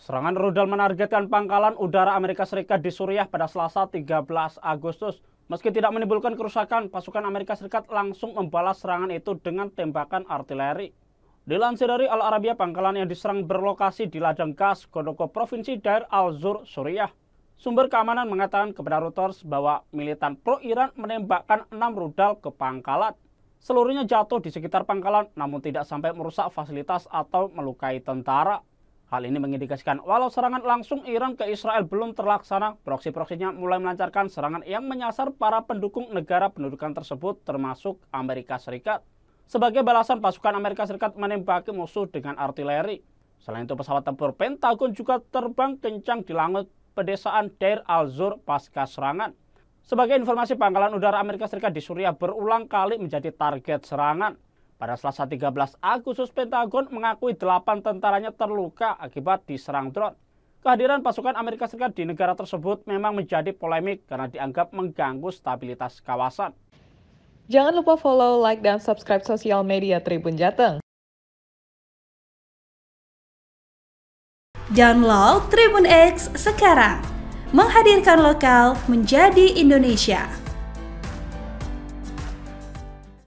Serangan rudal menargetkan pangkalan udara Amerika Serikat di Suriah pada Selasa 13 Agustus. Meski tidak menimbulkan kerusakan, pasukan Amerika Serikat langsung membalas serangan itu dengan tembakan artileri. Dilansir dari Al Arabia, pangkalan yang diserang berlokasi di ladang gas Godoko Provinsi Dair al-Zur, Suriah. Sumber keamanan mengatakan kepada Reuters bahwa militan pro-Iran menembakkan enam rudal ke pangkalan. Seluruhnya jatuh di sekitar pangkalan, namun tidak sampai merusak fasilitas atau melukai tentara. Hal ini mengindikasikan walau serangan langsung Iran ke Israel belum terlaksana, proksi-proksinya mulai melancarkan serangan yang menyasar para pendukung negara pendudukan tersebut termasuk Amerika Serikat. Sebagai balasan, pasukan Amerika Serikat menembaki musuh dengan artileri. Selain itu, pesawat tempur Pentagon juga terbang kencang di langit pedesaan Deir al-Zur pasca serangan. Sebagai informasi, pangkalan udara Amerika Serikat di Suriah berulang kali menjadi target serangan. Pada Selasa 13 Agustus, Pentagon mengakui 8 tentaranya terluka akibat diserang drone. Kehadiran pasukan Amerika Serikat di negara tersebut memang menjadi polemik karena dianggap mengganggu stabilitas kawasan. Jangan lupa follow, like, dan subscribe sosial media Tribun Jateng. Download Tribun X sekarang. Menghadirkan lokal menjadi Indonesia.